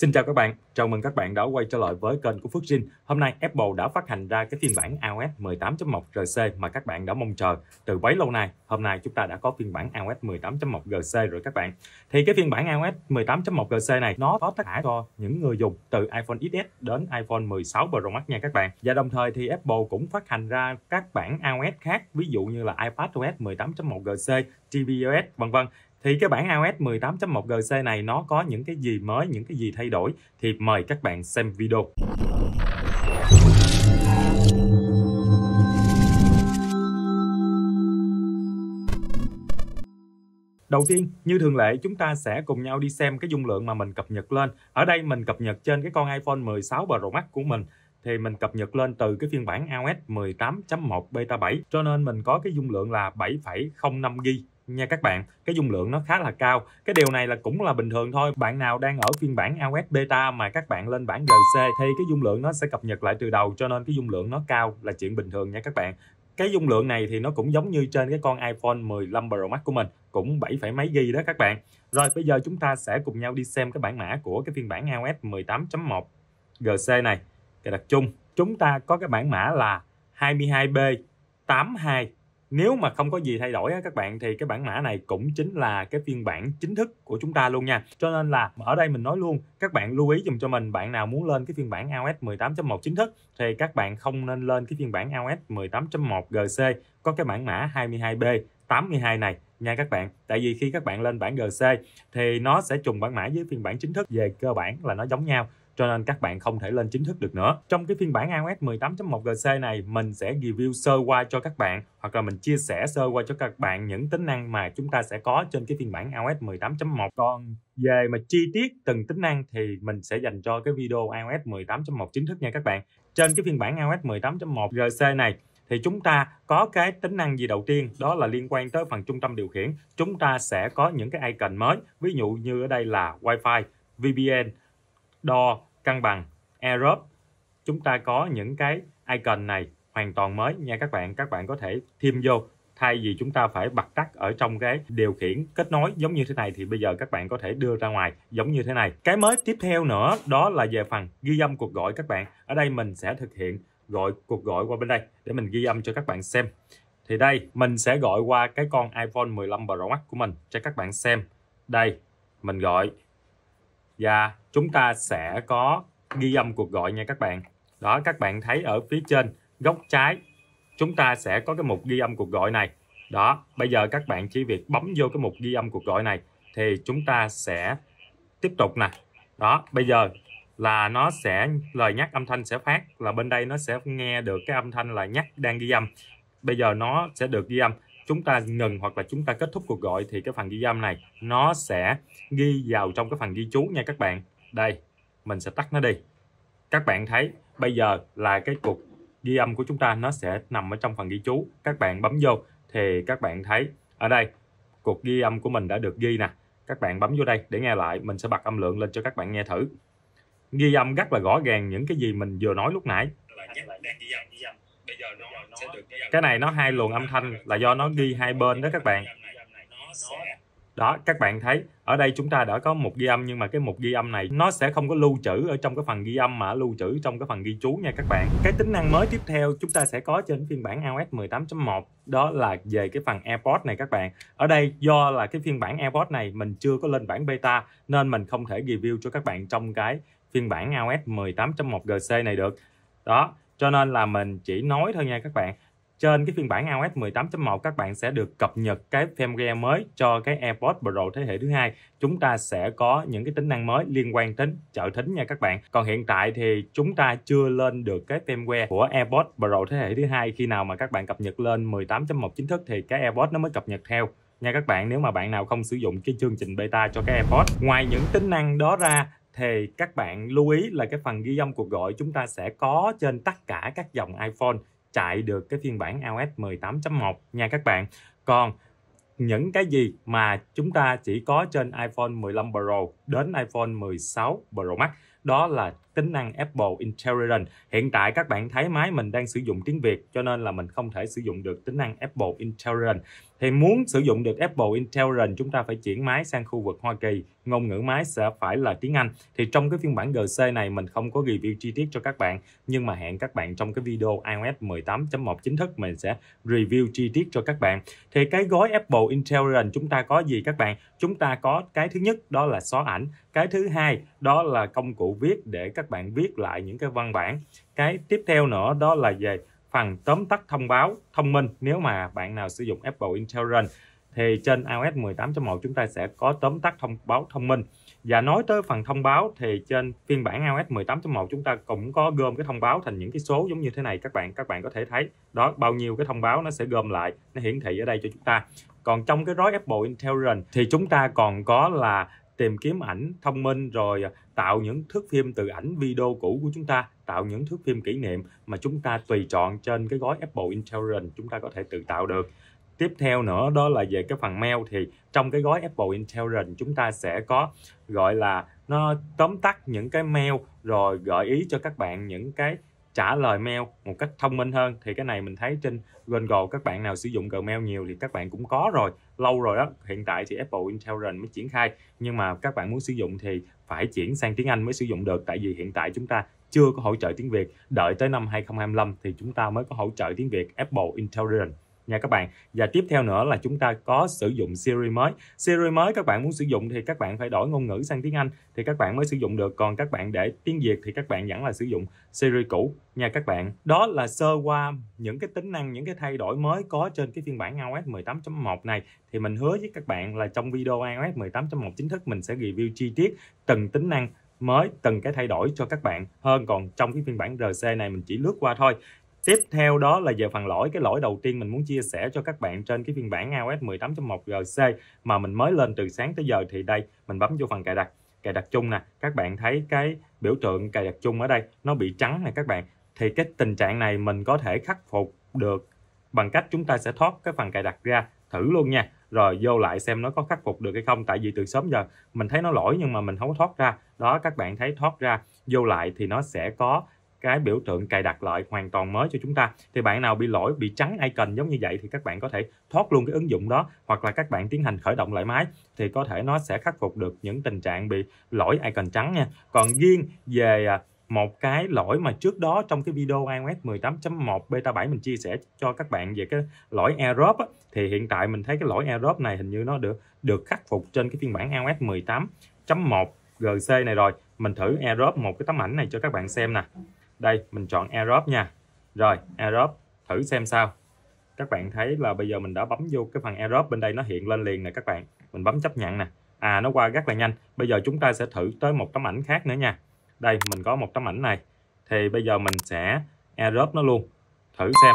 Xin chào các bạn, chào mừng các bạn đã quay trở lại với kênh của Phước Jin. Hôm nay Apple đã phát hành ra cái phiên bản iOS 18.1 GC mà các bạn đã mong chờ từ bấy lâu nay. Hôm nay chúng ta đã có phiên bản iOS 18.1 GC rồi các bạn. Thì cái phiên bản iOS 18.1 GC này nó có tất cả cho những người dùng từ iPhone XS đến iPhone 16 Pro Max nha các bạn. Và đồng thời thì Apple cũng phát hành ra các bản iOS khác, ví dụ như là iPadOS 18.1 GC, tvOS vân vân thì cái bản iOS 18.1 GC này nó có những cái gì mới, những cái gì thay đổi thì mời các bạn xem video. Đầu tiên, như thường lệ, chúng ta sẽ cùng nhau đi xem cái dung lượng mà mình cập nhật lên. Ở đây mình cập nhật trên cái con iPhone 16 Pro Max của mình thì mình cập nhật lên từ cái phiên bản iOS 18.1 beta 7 cho nên mình có cái dung lượng là 7,05 GB nha các bạn cái dung lượng nó khá là cao cái điều này là cũng là bình thường thôi bạn nào đang ở phiên bản iOS beta mà các bạn lên bản GC thì cái dung lượng nó sẽ cập nhật lại từ đầu cho nên cái dung lượng nó cao là chuyện bình thường nha các bạn cái dung lượng này thì nó cũng giống như trên cái con iPhone 15 Pro Max của mình cũng 7, mấy ghi đó các bạn rồi bây giờ chúng ta sẽ cùng nhau đi xem cái bản mã của cái phiên bản iOS 18.1 GC này cái đặc trưng chúng ta có cái bản mã là 22B 82 nếu mà không có gì thay đổi các bạn thì cái bản mã này cũng chính là cái phiên bản chính thức của chúng ta luôn nha cho nên là ở đây mình nói luôn các bạn lưu ý dùm cho mình bạn nào muốn lên cái phiên bản iOS 18.1 chính thức thì các bạn không nên lên cái phiên bản iOS 18.1 GC có cái bản mã 22B 82 này nha các bạn tại vì khi các bạn lên bản GC thì nó sẽ trùng bản mã với phiên bản chính thức về cơ bản là nó giống nhau cho nên các bạn không thể lên chính thức được nữa. Trong cái phiên bản iOS 18.1 GC này, mình sẽ review sơ qua cho các bạn hoặc là mình chia sẻ sơ qua cho các bạn những tính năng mà chúng ta sẽ có trên cái phiên bản iOS 18.1. Còn về mà chi tiết từng tính năng thì mình sẽ dành cho cái video iOS 18.1 chính thức nha các bạn. Trên cái phiên bản iOS 18.1 GC này thì chúng ta có cái tính năng gì đầu tiên đó là liên quan tới phần trung tâm điều khiển chúng ta sẽ có những cái icon mới ví dụ như ở đây là Wi-Fi, VPN, đo cân bằng Europe chúng ta có những cái icon này hoàn toàn mới nha các bạn các bạn có thể thêm vô thay vì chúng ta phải bật tắt ở trong cái điều khiển kết nối giống như thế này thì bây giờ các bạn có thể đưa ra ngoài giống như thế này cái mới tiếp theo nữa đó là về phần ghi âm cuộc gọi các bạn ở đây mình sẽ thực hiện gọi cuộc gọi qua bên đây để mình ghi âm cho các bạn xem thì đây mình sẽ gọi qua cái con iPhone 15 Pro Max của mình cho các bạn xem đây mình gọi và dạ, chúng ta sẽ có ghi âm cuộc gọi nha các bạn đó các bạn thấy ở phía trên góc trái chúng ta sẽ có cái mục ghi âm cuộc gọi này đó bây giờ các bạn chỉ việc bấm vô cái mục ghi âm cuộc gọi này thì chúng ta sẽ tiếp tục nè đó bây giờ là nó sẽ lời nhắc âm thanh sẽ phát là bên đây nó sẽ nghe được cái âm thanh là nhắc đang ghi âm bây giờ nó sẽ được ghi âm chúng ta ngừng hoặc là chúng ta kết thúc cuộc gọi thì cái phần ghi âm này nó sẽ ghi vào trong cái phần ghi chú nha các bạn đây mình sẽ tắt nó đi các bạn thấy bây giờ là cái cuộc ghi âm của chúng ta nó sẽ nằm ở trong phần ghi chú các bạn bấm vô thì các bạn thấy ở đây cuộc ghi âm của mình đã được ghi nè các bạn bấm vô đây để nghe lại mình sẽ bật âm lượng lên cho các bạn nghe thử ghi âm rất là rõ ràng những cái gì mình vừa nói lúc nãy đang ghi âm, ghi âm cái này nó hai luồng âm thanh là do nó ghi hai bên đó các bạn đó các bạn thấy ở đây chúng ta đã có một ghi âm nhưng mà cái mục ghi âm này nó sẽ không có lưu trữ ở trong cái phần ghi âm mà lưu trữ trong cái phần ghi chú nha các bạn cái tính năng mới tiếp theo chúng ta sẽ có trên phiên bản iOS 18.1 đó là về cái phần AirPods này các bạn ở đây do là cái phiên bản AirPods này mình chưa có lên bản beta nên mình không thể review cho các bạn trong cái phiên bản iOS 18.1 GC này được đó cho nên là mình chỉ nói thôi nha các bạn trên cái phiên bản iOS 18.1 các bạn sẽ được cập nhật cái firmware mới cho cái AirPods Pro thế hệ thứ hai. Chúng ta sẽ có những cái tính năng mới liên quan đến trợ thính nha các bạn. Còn hiện tại thì chúng ta chưa lên được cái firmware của AirPods Pro thế hệ thứ hai. Khi nào mà các bạn cập nhật lên 18.1 chính thức thì cái AirPods nó mới cập nhật theo nha các bạn nếu mà bạn nào không sử dụng cái chương trình beta cho cái AirPods. Ngoài những tính năng đó ra thì các bạn lưu ý là cái phần ghi âm cuộc gọi chúng ta sẽ có trên tất cả các dòng iPhone chạy được cái phiên bản iOS 18.1 nha các bạn. Còn những cái gì mà chúng ta chỉ có trên iPhone 15 Pro đến iPhone 16 Pro Max đó là tính năng Apple Intelligence. Hiện tại các bạn thấy máy mình đang sử dụng tiếng Việt cho nên là mình không thể sử dụng được tính năng Apple Intelligence. Thì muốn sử dụng được Apple Intelligence chúng ta phải chuyển máy sang khu vực Hoa Kỳ, ngôn ngữ máy sẽ phải là tiếng Anh. Thì trong cái phiên bản GC này mình không có review chi tiết cho các bạn nhưng mà hẹn các bạn trong cái video iOS 18.1 chính thức mình sẽ review chi tiết cho các bạn. Thì cái gói Apple Intelligence chúng ta có gì các bạn? Chúng ta có cái thứ nhất đó là xóa ảnh, cái thứ hai đó là công cụ viết để các các bạn viết lại những cái văn bản cái tiếp theo nữa đó là về phần tóm tắt thông báo thông minh nếu mà bạn nào sử dụng Apple Intelligence thì trên iOS 18.1 chúng ta sẽ có tóm tắt thông báo thông minh và nói tới phần thông báo thì trên phiên bản iOS 18.1 chúng ta cũng có gom cái thông báo thành những cái số giống như thế này các bạn các bạn có thể thấy đó bao nhiêu cái thông báo nó sẽ gom lại nó hiển thị ở đây cho chúng ta còn trong cái gói Apple Intelligence thì chúng ta còn có là tìm kiếm ảnh thông minh rồi à, tạo những thước phim từ ảnh video cũ của chúng ta tạo những thước phim kỷ niệm mà chúng ta tùy chọn trên cái gói Apple Intelligence chúng ta có thể tự tạo được tiếp theo nữa đó là về cái phần mail thì trong cái gói Apple Intelligence chúng ta sẽ có gọi là nó tóm tắt những cái mail rồi gợi ý cho các bạn những cái trả lời mail một cách thông minh hơn thì cái này mình thấy trên Google các bạn nào sử dụng Gmail nhiều thì các bạn cũng có rồi lâu rồi đó hiện tại thì Apple Intelligence mới triển khai nhưng mà các bạn muốn sử dụng thì phải chuyển sang tiếng Anh mới sử dụng được tại vì hiện tại chúng ta chưa có hỗ trợ tiếng Việt đợi tới năm 2025 thì chúng ta mới có hỗ trợ tiếng Việt Apple Intelligence nha các bạn và tiếp theo nữa là chúng ta có sử dụng Siri mới Siri mới các bạn muốn sử dụng thì các bạn phải đổi ngôn ngữ sang tiếng Anh thì các bạn mới sử dụng được còn các bạn để tiếng Việt thì các bạn vẫn là sử dụng Siri cũ nha các bạn đó là sơ qua những cái tính năng những cái thay đổi mới có trên cái phiên bản iOS 18.1 này thì mình hứa với các bạn là trong video iOS 18.1 chính thức mình sẽ review chi tiết từng tính năng mới từng cái thay đổi cho các bạn hơn còn trong cái phiên bản RC này mình chỉ lướt qua thôi Tiếp theo đó là về phần lỗi. Cái lỗi đầu tiên mình muốn chia sẻ cho các bạn trên cái phiên bản iOS 18.1 GC mà mình mới lên từ sáng tới giờ thì đây, mình bấm vô phần cài đặt. Cài đặt chung nè, các bạn thấy cái biểu tượng cài đặt chung ở đây nó bị trắng này các bạn. Thì cái tình trạng này mình có thể khắc phục được bằng cách chúng ta sẽ thoát cái phần cài đặt ra thử luôn nha rồi vô lại xem nó có khắc phục được hay không tại vì từ sớm giờ mình thấy nó lỗi nhưng mà mình không thoát ra đó các bạn thấy thoát ra vô lại thì nó sẽ có cái biểu tượng cài đặt lại hoàn toàn mới cho chúng ta thì bạn nào bị lỗi bị trắng icon giống như vậy thì các bạn có thể thoát luôn cái ứng dụng đó hoặc là các bạn tiến hành khởi động lại máy thì có thể nó sẽ khắc phục được những tình trạng bị lỗi icon trắng nha còn riêng về à, một cái lỗi mà trước đó trong cái video iOS 18.1 beta 7 mình chia sẻ cho các bạn về cái lỗi error á, thì hiện tại mình thấy cái lỗi error này hình như nó được được khắc phục trên cái phiên bản iOS 18.1 GC này rồi. Mình thử error một cái tấm ảnh này cho các bạn xem nè. Đây, mình chọn AirDrop nha. Rồi, AirDrop thử xem sao. Các bạn thấy là bây giờ mình đã bấm vô cái phần AirDrop bên đây nó hiện lên liền nè các bạn. Mình bấm chấp nhận nè. À, nó qua rất là nhanh. Bây giờ chúng ta sẽ thử tới một tấm ảnh khác nữa nha. Đây, mình có một tấm ảnh này. Thì bây giờ mình sẽ AirDrop nó luôn. Thử xem.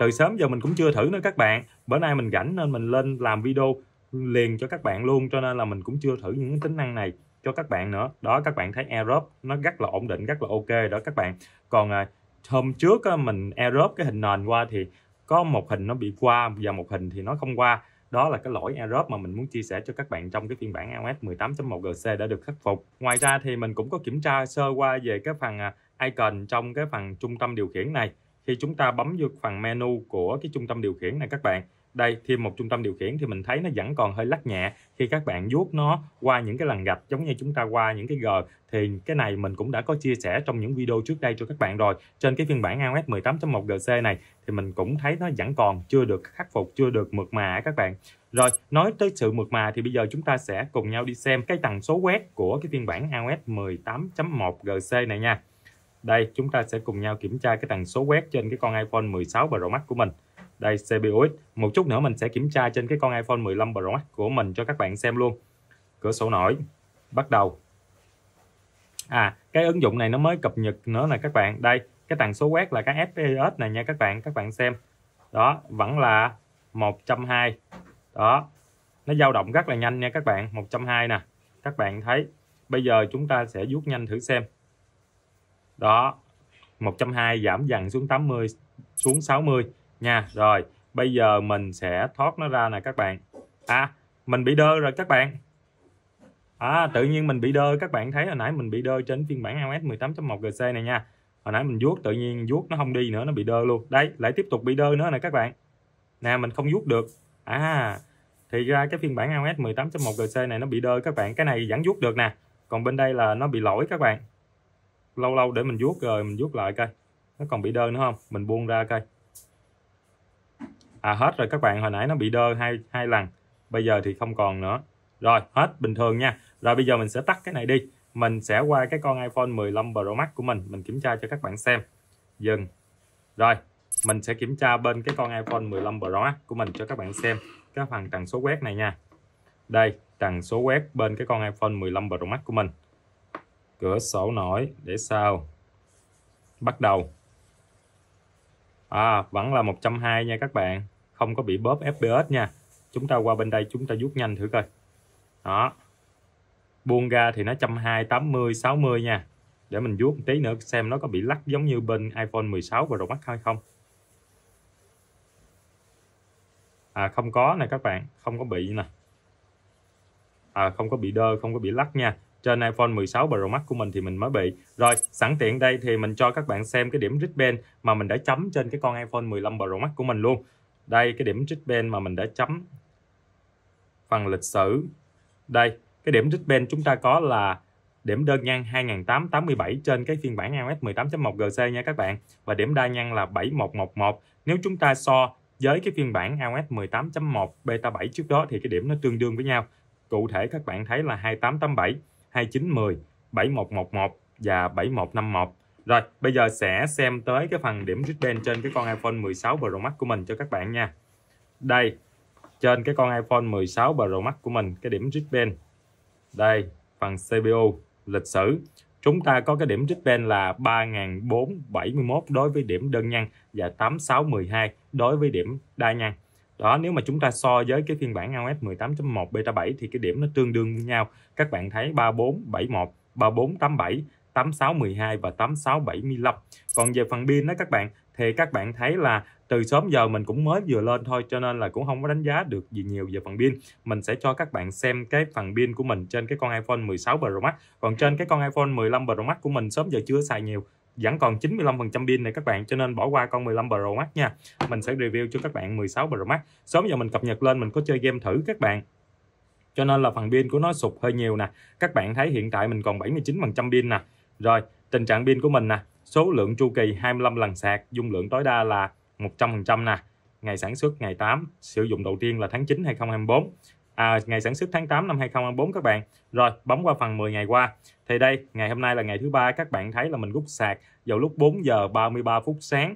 Từ sớm giờ mình cũng chưa thử nữa các bạn. Bữa nay mình rảnh nên mình lên làm video liền cho các bạn luôn. Cho nên là mình cũng chưa thử những tính năng này cho các bạn nữa đó các bạn thấy Aerobe nó rất là ổn định rất là ok đó các bạn còn à, hôm trước mình Aerobe cái hình nền qua thì có một hình nó bị qua và một hình thì nó không qua đó là cái lỗi Aerobe mà mình muốn chia sẻ cho các bạn trong cái phiên bản iOS 18.1 GC đã được khắc phục ngoài ra thì mình cũng có kiểm tra sơ qua về cái phần à, icon trong cái phần trung tâm điều khiển này khi chúng ta bấm vô phần menu của cái trung tâm điều khiển này các bạn đây thêm một trung tâm điều khiển thì mình thấy nó vẫn còn hơi lắc nhẹ khi các bạn vuốt nó qua những cái lằn gạch giống như chúng ta qua những cái gờ thì cái này mình cũng đã có chia sẻ trong những video trước đây cho các bạn rồi trên cái phiên bản iOS 18.1 GC này thì mình cũng thấy nó vẫn còn chưa được khắc phục chưa được mượt mà các bạn rồi nói tới sự mượt mà thì bây giờ chúng ta sẽ cùng nhau đi xem cái tần số quét của cái phiên bản iOS 18.1 GC này nha đây, chúng ta sẽ cùng nhau kiểm tra cái tần số quét trên cái con iPhone 16 Pro Max của mình. Đây, CPUX. Một chút nữa mình sẽ kiểm tra trên cái con iPhone 15 Pro Max của mình cho các bạn xem luôn. Cửa sổ nổi. Bắt đầu. À, cái ứng dụng này nó mới cập nhật nữa nè các bạn. Đây, cái tần số quét là cái FPS này nha các bạn. Các bạn xem. Đó, vẫn là 120. Đó. Nó dao động rất là nhanh nha các bạn. 120 nè. Các bạn thấy. Bây giờ chúng ta sẽ vuốt nhanh thử xem đó 120 giảm dần xuống 80 xuống 60 nha rồi bây giờ mình sẽ thoát nó ra nè các bạn à mình bị đơ rồi các bạn à tự nhiên mình bị đơ các bạn thấy hồi nãy mình bị đơ trên phiên bản iOS 18.1 GC này nha hồi nãy mình vuốt tự nhiên vuốt nó không đi nữa nó bị đơ luôn đây lại tiếp tục bị đơ nữa nè các bạn nè mình không vuốt được à thì ra cái phiên bản iOS 18.1 GC này nó bị đơ các bạn cái này vẫn vuốt được nè còn bên đây là nó bị lỗi các bạn lâu lâu để mình vuốt rồi mình vuốt lại cây nó còn bị đơ nữa không mình buông ra cây à hết rồi các bạn hồi nãy nó bị đơ hai hai lần bây giờ thì không còn nữa rồi hết bình thường nha rồi bây giờ mình sẽ tắt cái này đi mình sẽ qua cái con iPhone 15 Pro Max của mình mình kiểm tra cho các bạn xem dừng rồi mình sẽ kiểm tra bên cái con iPhone 15 Pro Max của mình cho các bạn xem cái phần tần số quét này nha đây tần số quét bên cái con iPhone 15 Pro Max của mình cửa sổ nổi để sao bắt đầu à, vẫn là 120 nha các bạn không có bị bóp FPS nha chúng ta qua bên đây chúng ta rút nhanh thử coi đó buông ra thì nó 120 80 60 nha để mình vuốt tí nữa xem nó có bị lắc giống như bên iPhone 16 và Pro mắt hay không à không có nè các bạn không có bị nè à không có bị đơ không có bị lắc nha trên iPhone 16 Pro Max của mình thì mình mới bị. Rồi, sẵn tiện đây thì mình cho các bạn xem cái điểm wristband mà mình đã chấm trên cái con iPhone 15 Pro Max của mình luôn. Đây, cái điểm wristband mà mình đã chấm phần lịch sử. Đây, cái điểm wristband chúng ta có là điểm đơn nhan 2887 trên cái phiên bản iOS 18.1 GC nha các bạn và điểm đa nhăn là 7111. Nếu chúng ta so với cái phiên bản iOS 18.1 beta 7 trước đó thì cái điểm nó tương đương với nhau. Cụ thể các bạn thấy là 2887 2910, 7111 và 7151. Rồi, bây giờ sẽ xem tới cái phần điểm wristband trên cái con iPhone 16 Pro Max của mình cho các bạn nha. Đây, trên cái con iPhone 16 Pro Max của mình, cái điểm wristband. Đây, phần CPU, lịch sử. Chúng ta có cái điểm wristband là 3471 đối với điểm đơn nhân và 8612 đối với điểm đa nhân đó nếu mà chúng ta so với cái phiên bản iOS 18.1 beta 7 thì cái điểm nó tương đương với nhau các bạn thấy 3471 3487 8612 và 8675 còn về phần pin đó các bạn thì các bạn thấy là từ sớm giờ mình cũng mới vừa lên thôi cho nên là cũng không có đánh giá được gì nhiều về phần pin mình sẽ cho các bạn xem cái phần pin của mình trên cái con iPhone 16 Pro Max còn trên cái con iPhone 15 Pro Max của mình sớm giờ chưa xài nhiều vẫn còn 95% pin này các bạn cho nên bỏ qua con 15 Pro Max nha mình sẽ review cho các bạn 16 Pro Max sớm giờ mình cập nhật lên mình có chơi game thử các bạn cho nên là phần pin của nó sụt hơi nhiều nè các bạn thấy hiện tại mình còn 79% pin nè rồi tình trạng pin của mình nè số lượng chu kỳ 25 lần sạc dung lượng tối đa là 100% nè ngày sản xuất ngày 8 sử dụng đầu tiên là tháng 9 2024 à, ngày sản xuất tháng 8 năm 2024 các bạn. Rồi, bấm qua phần 10 ngày qua. Thì đây, ngày hôm nay là ngày thứ ba các bạn thấy là mình rút sạc vào lúc 4 giờ 33 phút sáng.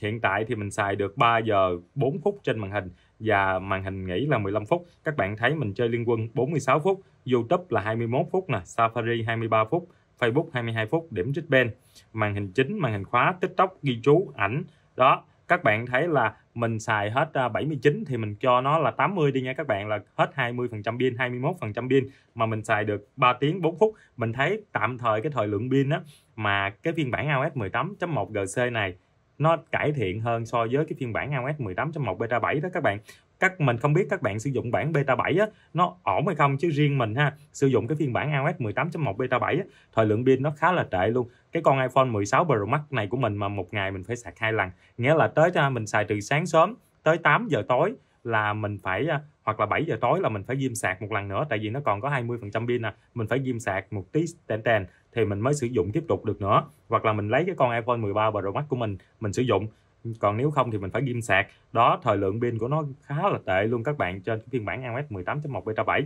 Hiện tại thì mình xài được 3 giờ 4 phút trên màn hình và màn hình nghỉ là 15 phút. Các bạn thấy mình chơi Liên Quân 46 phút, YouTube là 21 phút nè, Safari 23 phút, Facebook 22 phút, điểm trích Richband. Màn hình chính, màn hình khóa, TikTok, ghi chú, ảnh. Đó, các bạn thấy là mình xài hết 79 à, thì mình cho nó là 80 đi nha các bạn là hết 20% pin 21% pin mà mình xài được 3 tiếng 4 phút mình thấy tạm thời cái thời lượng pin á mà cái phiên bản iOS 18.1 GC này nó cải thiện hơn so với cái phiên bản iOS 18.1 beta 7 đó các bạn các mình không biết các bạn sử dụng bản beta 7 á, nó ổn hay không chứ riêng mình ha sử dụng cái phiên bản iOS 18.1 beta 7 á, thời lượng pin nó khá là tệ luôn cái con iPhone 16 Pro Max này của mình mà một ngày mình phải sạc hai lần nghĩa là tới à, mình xài từ sáng sớm tới 8 giờ tối là mình phải à, hoặc là 7 giờ tối là mình phải ghim sạc một lần nữa tại vì nó còn có 20% pin à mình phải ghim sạc một tí tèn tèn thì mình mới sử dụng tiếp tục được nữa hoặc là mình lấy cái con iPhone 13 Pro Max của mình mình sử dụng còn nếu không thì mình phải ghim sạc đó thời lượng pin của nó khá là tệ luôn các bạn trên phiên bản iOS 18.1 beta 7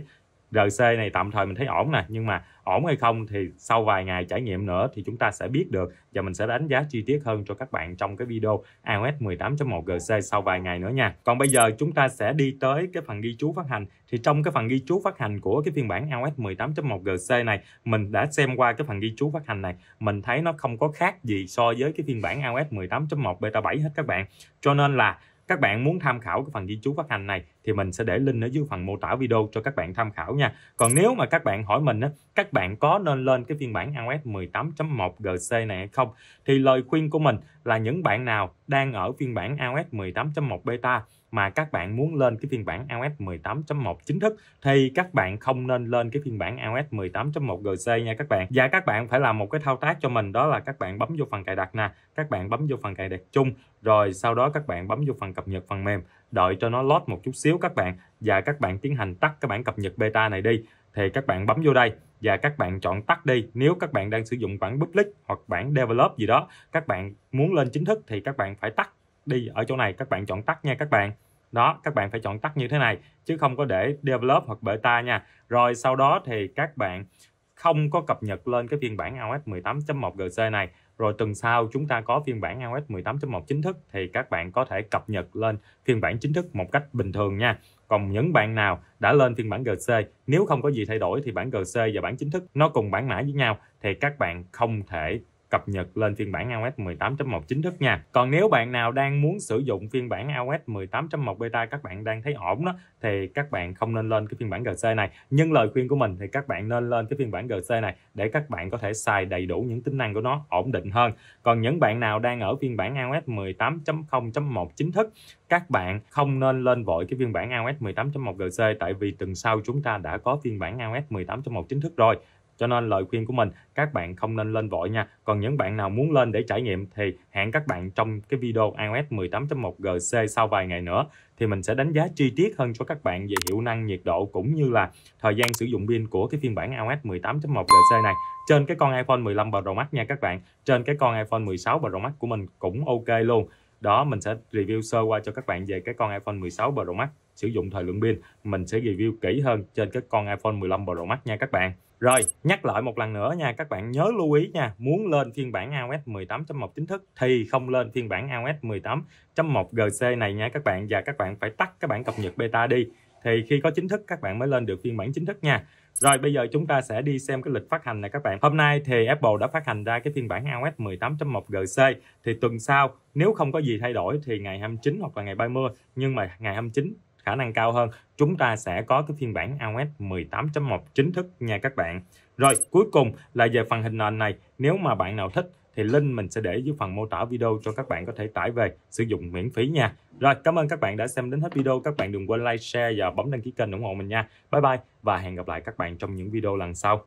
RC này tạm thời mình thấy ổn nè nhưng mà ổn hay không thì sau vài ngày trải nghiệm nữa thì chúng ta sẽ biết được và mình sẽ đánh giá chi tiết hơn cho các bạn trong cái video iOS 18.1 GC sau vài ngày nữa nha. Còn bây giờ chúng ta sẽ đi tới cái phần ghi chú phát hành thì trong cái phần ghi chú phát hành của cái phiên bản iOS 18.1 GC này mình đã xem qua cái phần ghi chú phát hành này mình thấy nó không có khác gì so với cái phiên bản iOS 18.1 beta 7 hết các bạn cho nên là các bạn muốn tham khảo cái phần ghi chú phát hành này thì mình sẽ để link ở dưới phần mô tả video cho các bạn tham khảo nha. Còn nếu mà các bạn hỏi mình á, các bạn có nên lên cái phiên bản iOS 18.1 GC này hay không thì lời khuyên của mình là những bạn nào đang ở phiên bản iOS 18.1 beta mà các bạn muốn lên cái phiên bản iOS 18.1 chính thức thì các bạn không nên lên cái phiên bản iOS 18.1 GC nha các bạn. Và các bạn phải làm một cái thao tác cho mình đó là các bạn bấm vô phần cài đặt nè, các bạn bấm vô phần cài đặt chung rồi sau đó các bạn bấm vô phần cập nhật phần mềm đợi cho nó load một chút xíu các bạn và các bạn tiến hành tắt cái bản cập nhật beta này đi thì các bạn bấm vô đây và các bạn chọn tắt đi nếu các bạn đang sử dụng bản public hoặc bản develop gì đó các bạn muốn lên chính thức thì các bạn phải tắt đi ở chỗ này các bạn chọn tắt nha các bạn đó các bạn phải chọn tắt như thế này chứ không có để develop hoặc beta nha rồi sau đó thì các bạn không có cập nhật lên cái phiên bản iOS 18.1 GC này rồi tuần sau chúng ta có phiên bản iOS 18.1 chính thức thì các bạn có thể cập nhật lên phiên bản chính thức một cách bình thường nha còn những bạn nào đã lên phiên bản GC nếu không có gì thay đổi thì bản GC và bản chính thức nó cùng bản mã với nhau thì các bạn không thể cập nhật lên phiên bản iOS 18.1 chính thức nha. Còn nếu bạn nào đang muốn sử dụng phiên bản iOS 18.1 beta các bạn đang thấy ổn đó thì các bạn không nên lên cái phiên bản GC này. Nhưng lời khuyên của mình thì các bạn nên lên cái phiên bản GC này để các bạn có thể xài đầy đủ những tính năng của nó ổn định hơn. Còn những bạn nào đang ở phiên bản iOS 18.0.1 chính thức các bạn không nên lên vội cái phiên bản iOS 18.1 GC tại vì tuần sau chúng ta đã có phiên bản iOS 18.1 chính thức rồi cho nên lời khuyên của mình các bạn không nên lên vội nha. Còn những bạn nào muốn lên để trải nghiệm thì hẹn các bạn trong cái video iOS 18.1 GC sau vài ngày nữa thì mình sẽ đánh giá chi tiết hơn cho các bạn về hiệu năng, nhiệt độ cũng như là thời gian sử dụng pin của cái phiên bản iOS 18.1 GC này trên cái con iPhone 15 Pro Max nha các bạn. Trên cái con iPhone 16 Pro Max của mình cũng ok luôn. Đó mình sẽ review sơ qua cho các bạn về cái con iPhone 16 Pro Max sử dụng thời lượng pin. Mình sẽ review kỹ hơn trên cái con iPhone 15 Pro Max nha các bạn. Rồi, nhắc lại một lần nữa nha, các bạn nhớ lưu ý nha, muốn lên phiên bản iOS 18.1 chính thức thì không lên phiên bản iOS 18.1 GC này nha các bạn và các bạn phải tắt cái bản cập nhật beta đi thì khi có chính thức các bạn mới lên được phiên bản chính thức nha. Rồi bây giờ chúng ta sẽ đi xem cái lịch phát hành này các bạn. Hôm nay thì Apple đã phát hành ra cái phiên bản iOS 18.1 GC thì tuần sau nếu không có gì thay đổi thì ngày 29 hoặc là ngày 30 nhưng mà ngày 29 khả năng cao hơn chúng ta sẽ có cái phiên bản iOS 18.1 chính thức nha các bạn. Rồi cuối cùng là về phần hình nền này nếu mà bạn nào thích thì link mình sẽ để dưới phần mô tả video cho các bạn có thể tải về sử dụng miễn phí nha. Rồi cảm ơn các bạn đã xem đến hết video. Các bạn đừng quên like, share và bấm đăng ký kênh ủng hộ mình nha. Bye bye và hẹn gặp lại các bạn trong những video lần sau.